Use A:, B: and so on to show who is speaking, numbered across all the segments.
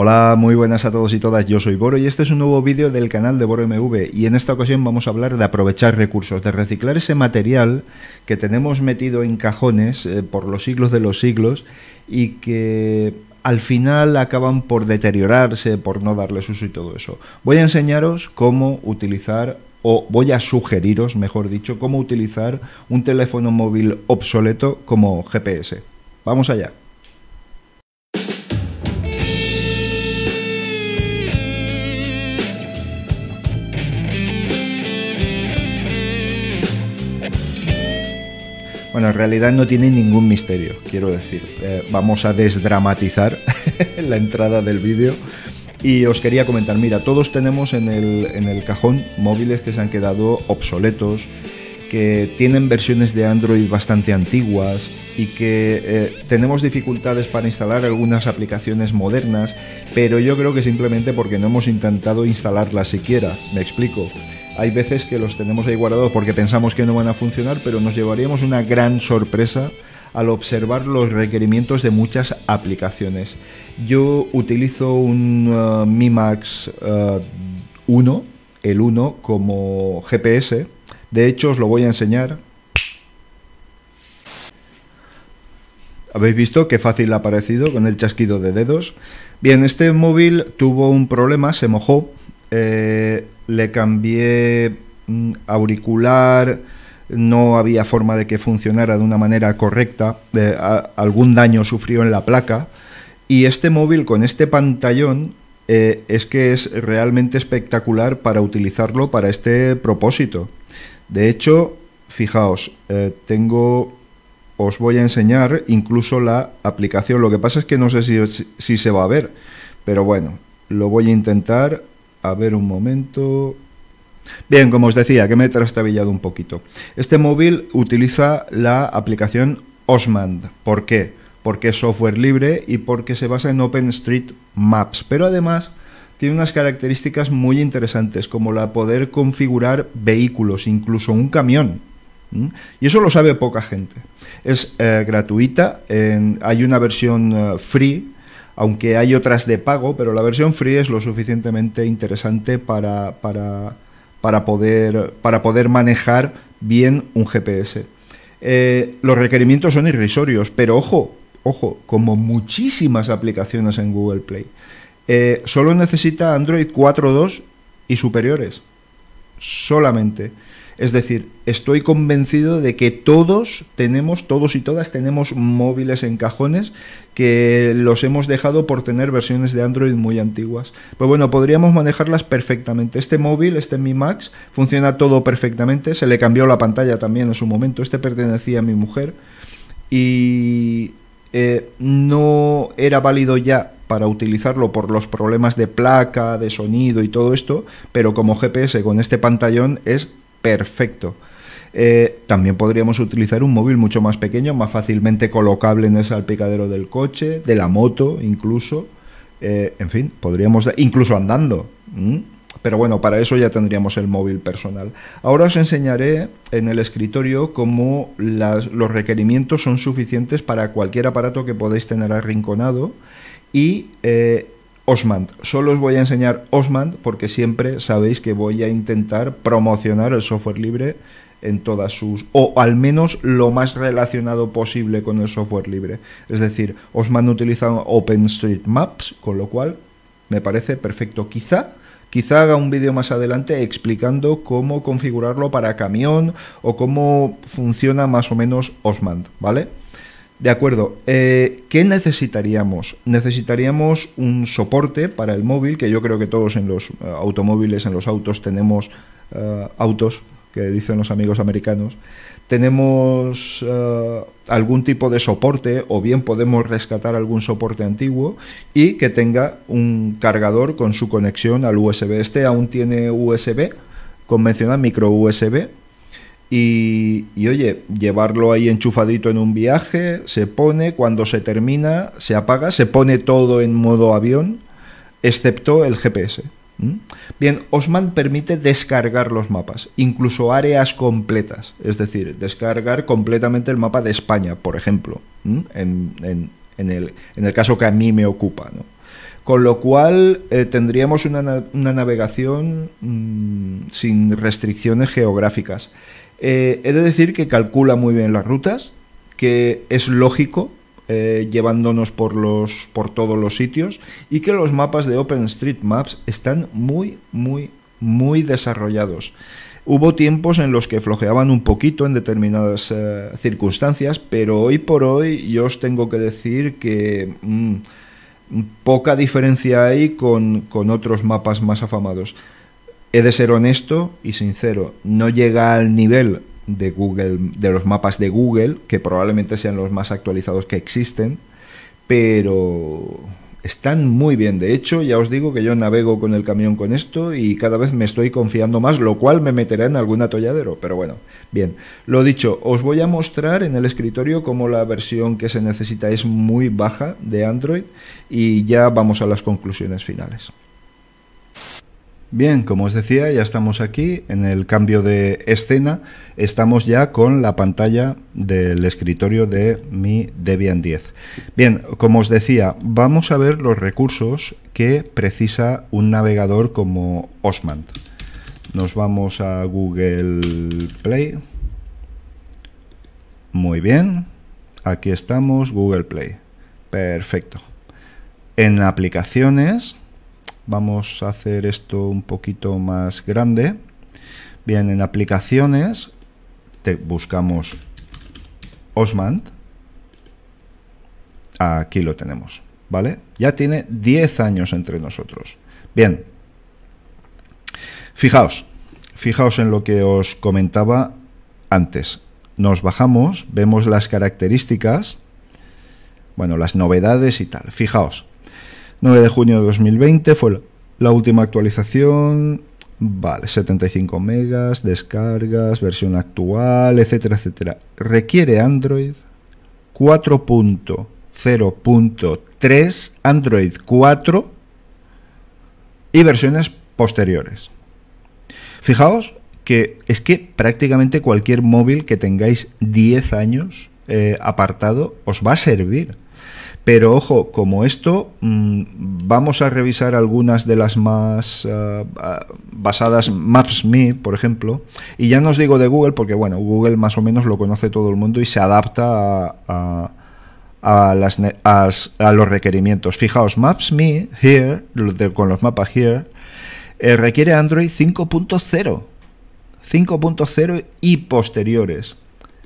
A: Hola, muy buenas a todos y todas, yo soy Boro y este es un nuevo vídeo del canal de Boro MV y en esta ocasión vamos a hablar de aprovechar recursos, de reciclar ese material que tenemos metido en cajones eh, por los siglos de los siglos y que al final acaban por deteriorarse, por no darles uso y todo eso. Voy a enseñaros cómo utilizar o voy a sugeriros, mejor dicho, cómo utilizar un teléfono móvil obsoleto como GPS. Vamos allá. Bueno, en realidad no tiene ningún misterio, quiero decir. Eh, vamos a desdramatizar la entrada del vídeo. Y os quería comentar, mira, todos tenemos en el, cajón móviles que se han quedado obsoletos, que tienen versiones de Android bastante antiguas y que eh, tenemos dificultades para instalar algunas aplicaciones modernas, pero yo creo que simplemente porque no hemos intentado instalarlas siquiera, me explico hay veces que los tenemos ahí guardados porque pensamos que no van a funcionar, pero nos llevaríamos una gran sorpresa al observar los requerimientos de muchas aplicaciones. Yo utilizo un eh, Mi Max 1, eh, el 1, como GPS. De hecho, os lo voy a enseñar. ¿Habéis visto qué fácil ha parecido con el chasquido de dedos? Bien, este móvil tuvo un problema, se mojó. Eh, le cambié mm, auricular, no había forma de que funcionara de una manera correcta, eh, algún daño sufrió en la placa. Y este móvil con este pantallón eh, es que es realmente espectacular para utilizarlo para este propósito. De hecho, fijaos, eh, tengo, os voy a enseñar incluso la aplicación. Lo que pasa es que no sé si se va a ver, pero bueno, lo voy a intentar a ver un momento. Bien, como os decía, que me he trastabillado un poquito. Este móvil utiliza la aplicación Osmand. ¿Por qué? Porque es software libre y porque se basa en OpenStreetMaps. Pero además tiene unas características muy interesantes, como la poder configurar vehículos, incluso un camión. Y eso lo sabe poca gente. Es eh, gratuita, hay una versión eh, free aunque hay otras de pago, pero la versión free es lo suficientemente interesante para, para, poder, para poder manejar bien un GPS. Eh, los requerimientos son irrisorios, pero ojo, ojo, como muchísimas aplicaciones en Google Play, eh, solo necesita Android 4.2 y superiores. Solamente. Es decir, estoy convencido de que todos tenemos, todos y todas tenemos móviles en cajones que los hemos dejado por tener versiones de Android muy antiguas. Pues bueno, podríamos manejarlas perfectamente. Este móvil, este Mi Max, funciona todo perfectamente. Se le cambió la pantalla también en su momento. Este pertenecía a mi mujer. Y eh, no era válido ya para utilizarlo por los problemas de placa, de sonido y todo esto, pero como GPS con este pantallón es perfecto. Eh, también podríamos utilizar un móvil mucho más pequeño, más fácilmente colocable en el salpicadero del coche, de la moto incluso. Eh, en fin, podríamos, incluso andando. Pero bueno, para eso ya tendríamos el móvil personal. Ahora os enseñaré en el escritorio cómo los requerimientos son suficientes para cualquier aparato que podéis tener arrinconado y eh, Osmand. Solo os voy a enseñar Osmand porque siempre sabéis que voy a intentar promocionar el software libre en todas sus, o al menos lo más relacionado posible con el software libre. Es decir, Osmand utiliza OpenStreetMaps, con lo cual me parece perfecto. Quizá, quizá haga un vídeo más adelante explicando cómo configurarlo para camión o cómo funciona más o menos Osmand, ¿vale? De acuerdo. Eh, ¿Qué necesitaríamos? Necesitaríamos un soporte para el móvil, que yo creo que todos en los eh, automóviles, en los autos, tenemos eh, autos, que dicen los amigos americanos. Tenemos algún tipo de soporte o bien podemos rescatar algún soporte antiguo y que tenga un cargador con su conexión al USB. Este aún tiene USB convencional, micro USB, y, oye, llevarlo ahí enchufadito en un viaje, se pone, cuando se termina, se apaga, se pone todo en modo avión, excepto el GPS. Bien, Osman permite descargar los mapas, incluso áreas completas, es decir, descargar completamente el mapa de España, por ejemplo, en, en, el, caso que a mí me ocupa. Con lo cual eh, tendríamos una, navegación mm, sin restricciones geográficas eh, he de decir que calcula muy bien las rutas, que es lógico eh, llevándonos por, todos los sitios y que los mapas de OpenStreetMaps están muy, muy, muy desarrollados. Hubo tiempos en los que flojeaban un poquito en determinadas eh, circunstancias, pero hoy por hoy yo os tengo que decir que mm, poca diferencia hay con otros mapas más afamados he de ser honesto y sincero, no llega al nivel de Google, de los mapas de Google, que probablemente sean los más actualizados que existen, pero están muy bien. De hecho, ya os digo que yo navego con el camión con esto y cada vez me estoy confiando más, lo cual me meterá en algún atolladero. Pero bueno, bien. Lo dicho, os voy a mostrar en el escritorio cómo la versión que se necesita es muy baja de Android y ya vamos a las conclusiones finales. Bien, como os decía, ya estamos aquí en el cambio de escena. Estamos ya con la pantalla del escritorio de mi Debian 10. Bien, como os decía, vamos a ver los recursos que precisa un navegador como Osmand. Nos vamos a Google Play. Muy bien, aquí estamos, Google Play. Perfecto. En aplicaciones vamos a hacer esto un poquito más grande. Bien, en aplicaciones te buscamos Osmand. Aquí lo tenemos, ¿vale? Ya tiene 10 años entre nosotros. Bien. Fijaos, fijaos en lo que os comentaba antes. Nos bajamos, vemos las características, bueno, las novedades y tal. Fijaos, 9 de junio de 2020 fue la última actualización. Vale, 75 megas, descargas, versión actual, etcétera, etcétera. Requiere Android 4.0.3, Android 4 y versiones posteriores. Fijaos que es que prácticamente cualquier móvil que tengáis 10 años eh, apartado os va a servir pero ojo, como esto, mm, vamos a revisar algunas de las más eh, basadas Maps Me, por ejemplo. Y ya no os digo de Google, porque bueno, Google más o menos lo conoce todo el mundo y se adapta a, los requerimientos. Fijaos, Maps.me, here, con los mapas here, eh, requiere Android 5.0. 5.0 y posteriores.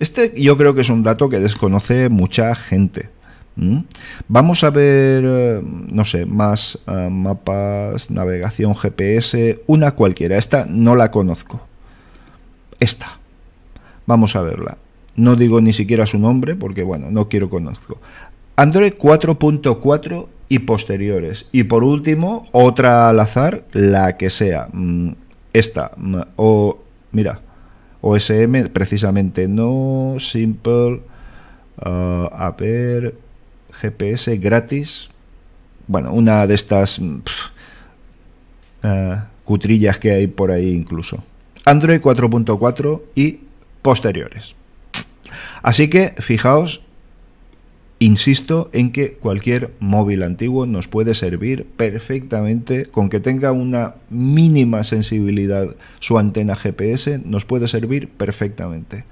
A: Este yo creo que es un dato que desconoce mucha gente. ¿Mm? Vamos a ver, eh, no sé, más eh, mapas, navegación, GPS, una cualquiera. Esta no la conozco. Esta. Vamos a verla. No digo ni siquiera su nombre porque, bueno, no quiero conozco. Android 4.4 y posteriores. Y por último, otra al azar, la que sea. Mm, esta. Mm, o, mira, OSM, precisamente no. Simple. Ah, a ver GPS gratis. Bueno, una de estas eh, cutrillas que hay por ahí incluso. Android 4.4 y posteriores. Así que fijaos, insisto en que cualquier móvil antiguo nos puede servir perfectamente, con que tenga una mínima sensibilidad su antena GPS, nos puede servir perfectamente.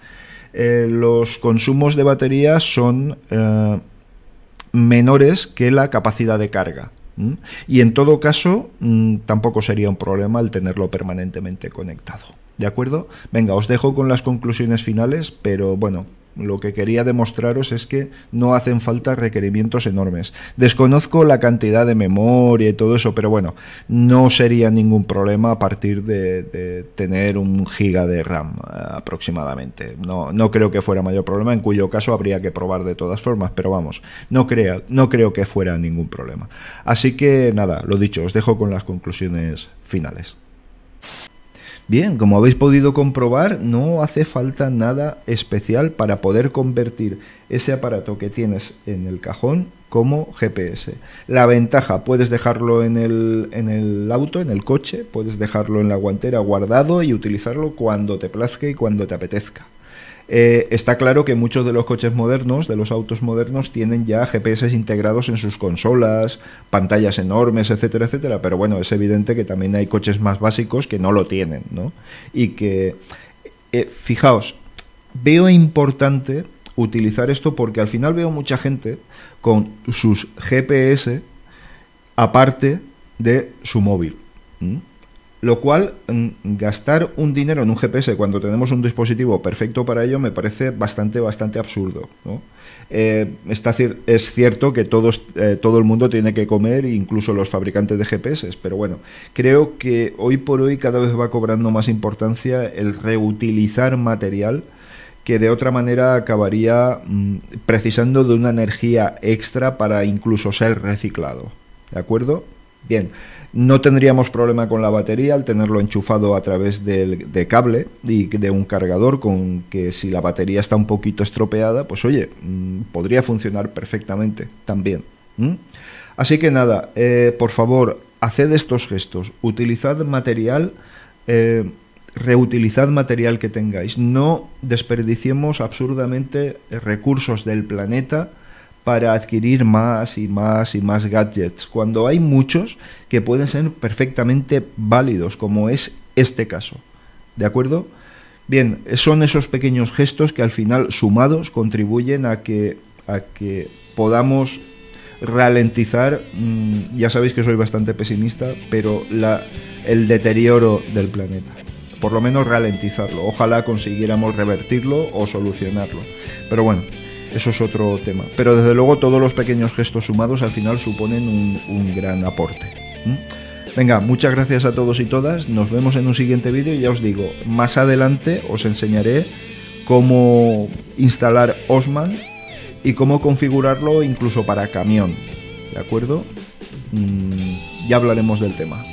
A: Eh, los consumos de batería son eh, menores que la capacidad de carga. Y en todo caso, mm, tampoco sería un problema el tenerlo permanentemente conectado. ¿De acuerdo? Venga, os dejo con las conclusiones finales, pero bueno, lo que quería demostraros es que no hacen falta requerimientos enormes. Desconozco la cantidad de memoria y todo eso, pero bueno, no sería ningún problema a partir de, tener un giga de RAM eh, aproximadamente. No, no creo que fuera mayor problema, en cuyo caso habría que probar de todas formas, pero vamos, no, no creo que fuera ningún problema. Así que nada, lo dicho, os dejo con las conclusiones finales. Bien, como habéis podido comprobar, no hace falta nada especial para poder convertir ese aparato que tienes en el cajón como GPS. La ventaja, puedes dejarlo en el, auto, en el coche, puedes dejarlo en la guantera guardado y utilizarlo cuando te plazca y cuando te apetezca. Eh, está claro que muchos de los coches modernos, de los autos modernos, tienen ya GPS integrados en sus consolas, pantallas enormes, etcétera, etcétera. Pero bueno, es evidente que también hay coches más básicos que no lo tienen, ¿no? Y que, eh, fijaos, veo importante utilizar esto porque al final veo mucha gente con sus GPS aparte de su móvil. Lo cual, mm, gastar un dinero en un GPS cuando tenemos un dispositivo perfecto para ello me parece bastante, bastante absurdo. Eh, es cierto que todos, eh, todo el mundo tiene que comer, incluso los fabricantes de GPS, pero bueno, creo que hoy por hoy cada vez va cobrando más importancia el reutilizar material que de otra manera acabaría mm, precisando de una energía extra para incluso ser reciclado. ¿De acuerdo? Bien, no tendríamos problema con la batería al tenerlo enchufado a través de cable y de un cargador con que si la batería está un poquito estropeada, pues oye, mm, podría funcionar perfectamente también. Así que nada, eh, por favor, haced estos gestos, utilizad material, eh, reutilizad material que tengáis, no desperdiciemos absurdamente recursos del planeta para adquirir más y más y más gadgets, cuando hay muchos que pueden ser perfectamente válidos, como es este caso. ¿De acuerdo? Bien, son esos pequeños gestos que al final sumados contribuyen a que, a que podamos ralentizar, mm, ya sabéis que soy bastante pesimista, pero la, el deterioro del planeta. Por lo menos ralentizarlo. Ojalá consiguiéramos revertirlo o solucionarlo. Pero bueno, eso es otro tema. Pero desde luego todos los pequeños gestos sumados al final suponen un, gran aporte. Venga, muchas gracias a todos y todas. Nos vemos en un siguiente vídeo y ya os digo, más adelante os enseñaré cómo instalar Osman y cómo configurarlo incluso para camión. ¿De acuerdo? Mm, ya hablaremos del tema.